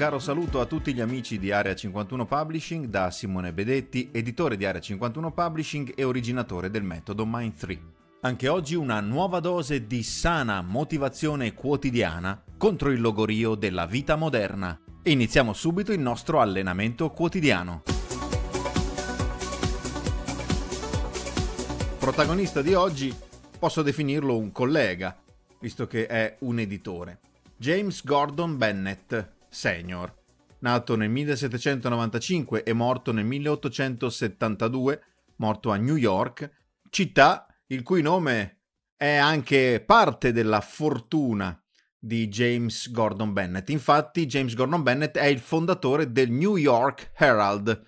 caro saluto a tutti gli amici di Area 51 Publishing da Simone Bedetti, editore di Area 51 Publishing e originatore del metodo Mind 3. Anche oggi una nuova dose di sana motivazione quotidiana contro il logorio della vita moderna. Iniziamo subito il nostro allenamento quotidiano. Protagonista di oggi posso definirlo un collega, visto che è un editore. James Gordon Bennett, Senior. Nato nel 1795 e morto nel 1872, morto a New York, città il cui nome è anche parte della fortuna di James Gordon Bennett. Infatti James Gordon Bennett è il fondatore del New York Herald,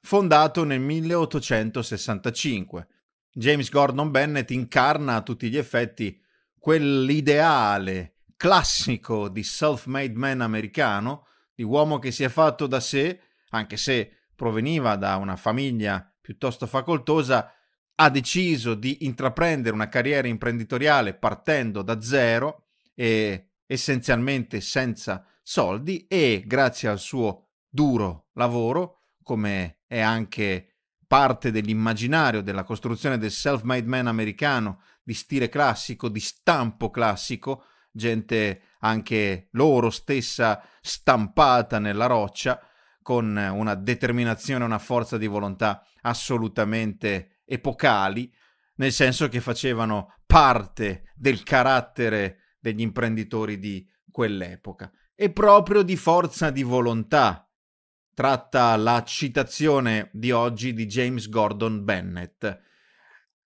fondato nel 1865. James Gordon Bennett incarna a tutti gli effetti quell'ideale classico di self-made man americano, di uomo che si è fatto da sé, anche se proveniva da una famiglia piuttosto facoltosa, ha deciso di intraprendere una carriera imprenditoriale partendo da zero e essenzialmente senza soldi e grazie al suo duro lavoro, come è anche parte dell'immaginario della costruzione del self-made man americano di stile classico, di stampo classico, gente anche loro stessa stampata nella roccia, con una determinazione, una forza di volontà assolutamente epocali, nel senso che facevano parte del carattere degli imprenditori di quell'epoca. E proprio di forza di volontà tratta la citazione di oggi di James Gordon Bennett.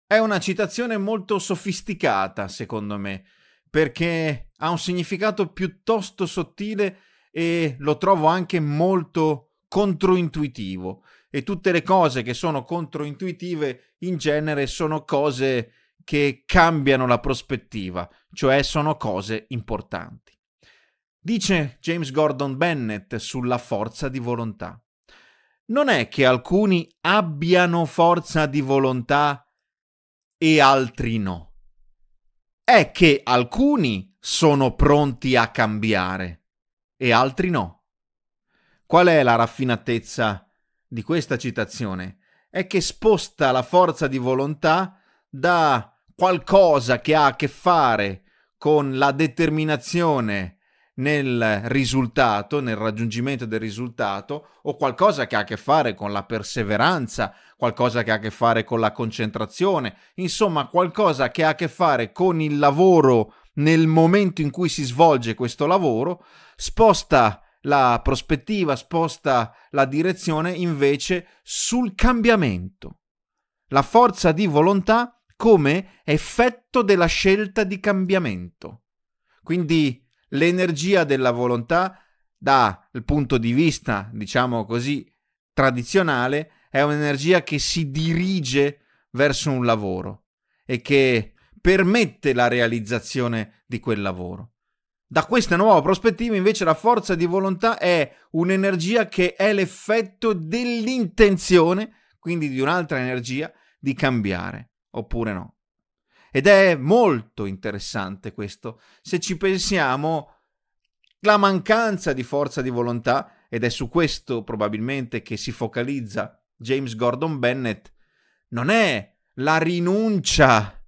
È una citazione molto sofisticata, secondo me, perché ha un significato piuttosto sottile e lo trovo anche molto controintuitivo e tutte le cose che sono controintuitive in genere sono cose che cambiano la prospettiva, cioè sono cose importanti. Dice James Gordon Bennett sulla forza di volontà. Non è che alcuni abbiano forza di volontà e altri no è che alcuni sono pronti a cambiare e altri no. Qual è la raffinatezza di questa citazione? È che sposta la forza di volontà da qualcosa che ha a che fare con la determinazione nel risultato, nel raggiungimento del risultato o qualcosa che ha a che fare con la perseveranza, qualcosa che ha a che fare con la concentrazione, insomma qualcosa che ha a che fare con il lavoro nel momento in cui si svolge questo lavoro, sposta la prospettiva, sposta la direzione invece sul cambiamento. La forza di volontà come effetto della scelta di cambiamento. Quindi l'energia della volontà dal punto di vista, diciamo così, tradizionale, è un'energia che si dirige verso un lavoro e che permette la realizzazione di quel lavoro. Da questa nuova prospettiva invece la forza di volontà è un'energia che è l'effetto dell'intenzione, quindi di un'altra energia, di cambiare, oppure no. Ed è molto interessante questo. Se ci pensiamo, la mancanza di forza di volontà, ed è su questo probabilmente che si focalizza James Gordon Bennett, non è la rinuncia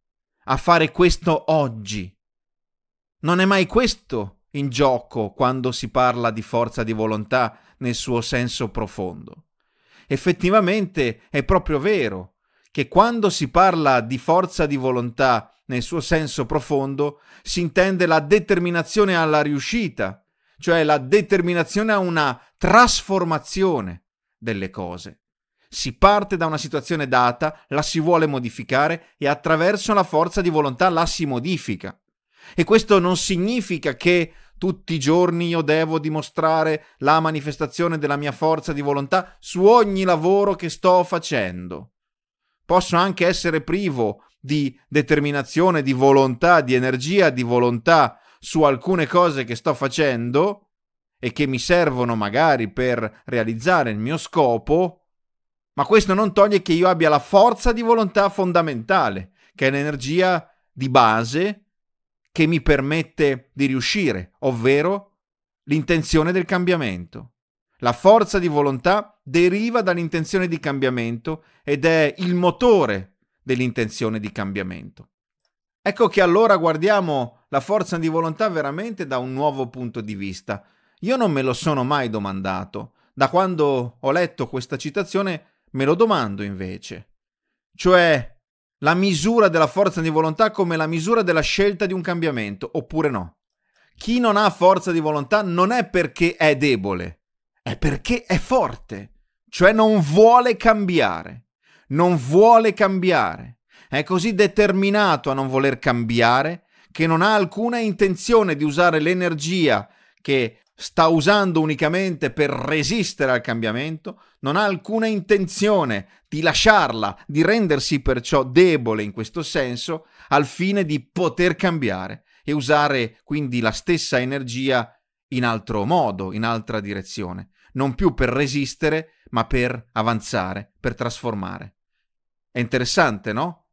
a fare questo oggi. Non è mai questo in gioco quando si parla di forza di volontà nel suo senso profondo. Effettivamente è proprio vero che quando si parla di forza di volontà nel suo senso profondo si intende la determinazione alla riuscita, cioè la determinazione a una trasformazione delle cose. Si parte da una situazione data, la si vuole modificare e attraverso la forza di volontà la si modifica. E questo non significa che tutti i giorni io devo dimostrare la manifestazione della mia forza di volontà su ogni lavoro che sto facendo posso anche essere privo di determinazione, di volontà, di energia, di volontà su alcune cose che sto facendo e che mi servono magari per realizzare il mio scopo, ma questo non toglie che io abbia la forza di volontà fondamentale, che è l'energia di base che mi permette di riuscire, ovvero l'intenzione del cambiamento, la forza di volontà deriva dall'intenzione di cambiamento ed è il motore dell'intenzione di cambiamento. Ecco che allora guardiamo la forza di volontà veramente da un nuovo punto di vista. Io non me lo sono mai domandato. Da quando ho letto questa citazione me lo domando invece. Cioè la misura della forza di volontà come la misura della scelta di un cambiamento, oppure no? Chi non ha forza di volontà non è perché è debole, è perché è forte cioè non vuole cambiare, non vuole cambiare, è così determinato a non voler cambiare che non ha alcuna intenzione di usare l'energia che sta usando unicamente per resistere al cambiamento, non ha alcuna intenzione di lasciarla, di rendersi perciò debole in questo senso, al fine di poter cambiare e usare quindi la stessa energia in altro modo, in altra direzione, non più per resistere, ma per avanzare, per trasformare. È interessante, no?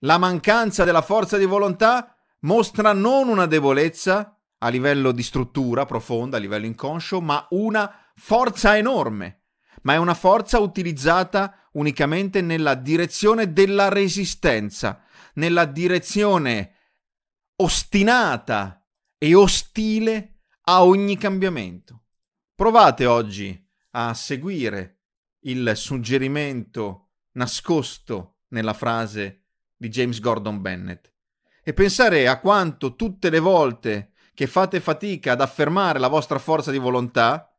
La mancanza della forza di volontà mostra non una debolezza a livello di struttura profonda, a livello inconscio, ma una forza enorme, ma è una forza utilizzata unicamente nella direzione della resistenza, nella direzione ostinata e ostile a ogni cambiamento. Provate oggi a seguire il suggerimento nascosto nella frase di James Gordon Bennett e pensare a quanto tutte le volte che fate fatica ad affermare la vostra forza di volontà,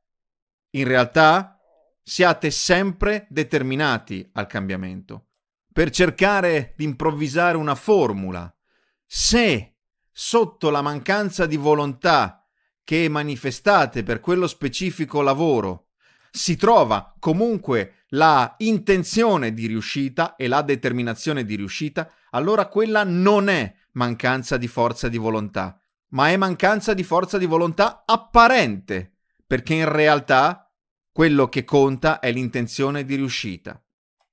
in realtà siate sempre determinati al cambiamento, per cercare di improvvisare una formula. Se sotto la mancanza di volontà che manifestate per quello specifico lavoro si trova comunque la intenzione di riuscita e la determinazione di riuscita, allora quella non è mancanza di forza di volontà, ma è mancanza di forza di volontà apparente, perché in realtà quello che conta è l'intenzione di riuscita.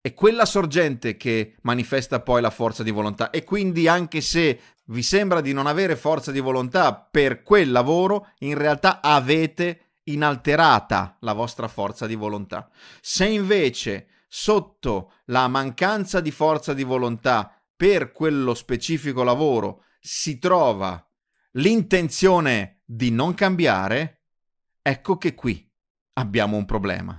È quella sorgente che manifesta poi la forza di volontà e quindi anche se vi sembra di non avere forza di volontà per quel lavoro, in realtà avete inalterata la vostra forza di volontà. Se invece sotto la mancanza di forza di volontà per quello specifico lavoro si trova l'intenzione di non cambiare, ecco che qui abbiamo un problema.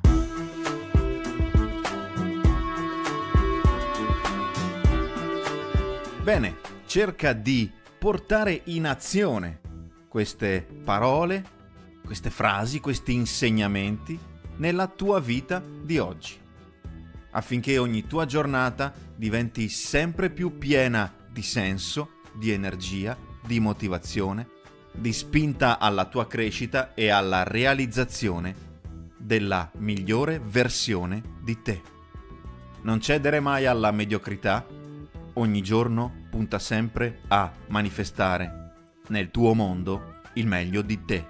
Bene, cerca di portare in azione queste parole, queste frasi, questi insegnamenti nella tua vita di oggi, affinché ogni tua giornata diventi sempre più piena di senso, di energia, di motivazione, di spinta alla tua crescita e alla realizzazione della migliore versione di te. Non cedere mai alla mediocrità ogni giorno punta sempre a manifestare nel tuo mondo il meglio di te.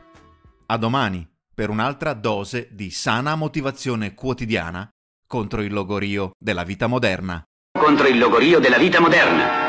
A domani per un'altra dose di sana motivazione quotidiana contro il logorio della vita moderna. Contro il logorio della vita moderna.